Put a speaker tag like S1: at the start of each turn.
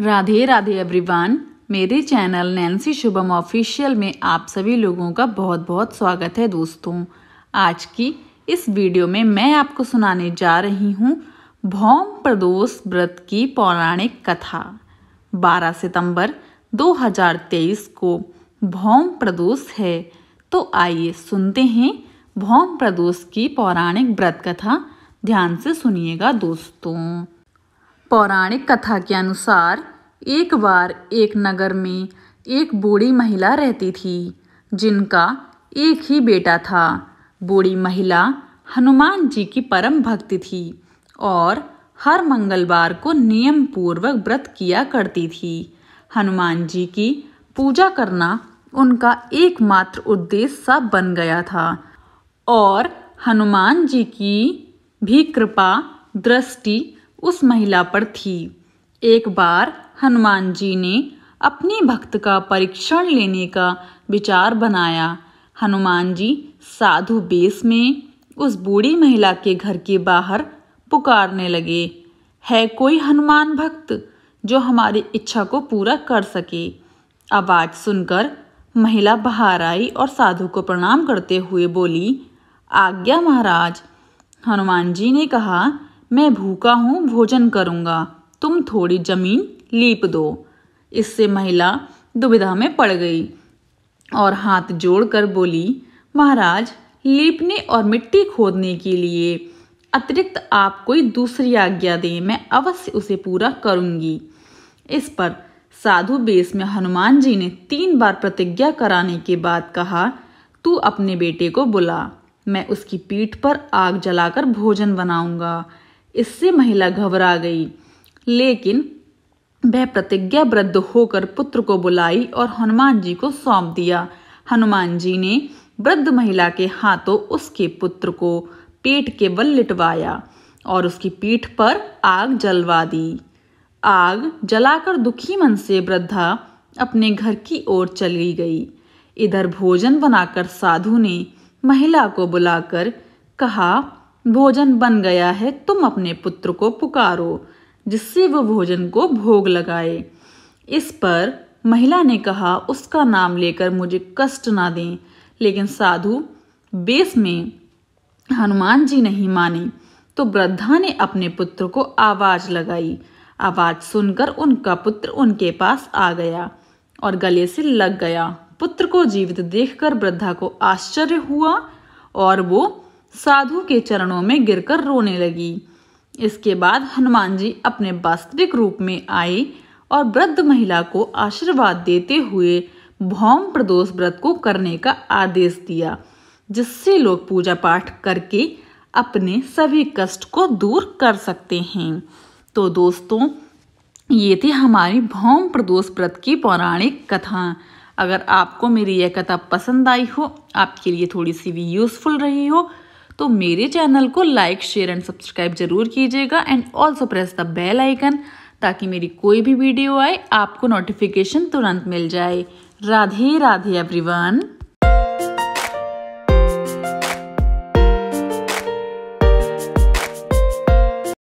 S1: Radhe Radhe everyone मेरे channel Nancy Shubham official में आप सभी लोगों का बहुत बहुत स्वागत है दोस्तों आज की इस वीडियो में मैं आपको सुनाने जा रही हूँ भौम प्रदोष व्रत की पौराणिक कथा 12 सितंबर 2023 को भौम प्रदोष है तो आइए सुनते हैं भौम प्रदोष की पौराणिक व्रत कथा ध्यान से सुनिएगा दोस्तों पौराणिक कथा के अनुसार एक बार एक नगर में एक बूढ़ी महिला रहती थी जिनका एक ही बेटा था बूढ़ी महिला हनुमान जी की परम भक्ति थी और हर मंगलवार को नियम पूर्वक व्रत किया करती थी हनुमान जी की पूजा करना उनका एकमात्र उद्देश्य सा बन गया था और हनुमान जी की भी कृपा दृष्टि उस महिला पर थी एक बार हनुमान जी ने अपने भक्त का परीक्षण लेने का विचार बनाया हनुमान जी साधु बेस में उस बूढ़ी महिला के घर के बाहर पुकारने लगे है कोई हनुमान भक्त जो हमारी इच्छा को पूरा कर सके आवाज़ सुनकर महिला बाहर आई और साधु को प्रणाम करते हुए बोली आज्ञा महाराज हनुमान जी ने कहा मैं भूखा हूँ भोजन करूँगा तुम थोड़ी जमीन लीप दो इससे महिला दुविधा में पड़ गई और हाथ जोड़कर बोली महाराज लीपने और मिट्टी खोदने के लिए अतिरिक्त आप कोई दूसरी आज्ञा दें मैं अवश्य उसे पूरा करूंगी इस पर साधु बेस में हनुमान जी ने तीन बार प्रतिज्ञा कराने के बाद कहा तू अपने बेटे को बुला मैं उसकी पीठ पर आग जलाकर भोजन बनाऊंगा इससे महिला घबरा गई लेकिन वह प्रतिज्ञाबद्ध होकर पुत्र को बुलाई और हनुमान जी को सौंप दिया हनुमान जी ने वृद्ध महिला के हाथों उसके पुत्र को पेट के बल लिटवाया और उसकी पीठ पर आग जलवा दी आग जलाकर दुखी मन से वृद्धा अपने घर की ओर चली गई इधर भोजन बनाकर साधु ने महिला को बुलाकर कहा भोजन बन गया है तुम अपने पुत्र को पुकारो जिससे वह भोजन को भोग लगाए इस पर महिला ने कहा उसका नाम लेकर मुझे कष्ट ना दें लेकिन साधु बेस में हनुमान जी नहीं माने तो वृद्धा ने अपने पुत्र को आवाज लगाई आवाज सुनकर उनका पुत्र उनके पास आ गया और गले से लग गया पुत्र को जीवित देखकर वृद्धा को आश्चर्य हुआ और वो साधु के चरणों में गिरकर रोने लगी इसके बाद हनुमान जी अपने वास्तविक रूप में आए और वृद्ध महिला को आशीर्वाद देते हुए भौम प्रदोष व्रत को करने का आदेश दिया जिससे लोग पूजा पाठ करके अपने सभी कष्ट को दूर कर सकते हैं तो दोस्तों ये थी हमारी भौम प्रदोष व्रत की पौराणिक कथा अगर आपको मेरी यह कथा पसंद आई हो आपके लिए थोड़ी सी भी यूज़फुल रही हो तो मेरे चैनल को लाइक शेयर एंड सब्सक्राइब जरूर कीजिएगा and also press the bell icon ताकि मेरी कोई भी वीडियो आए आपको नोटिफिकेशन तुरंत मिल जाए राधे राधे एवरीवन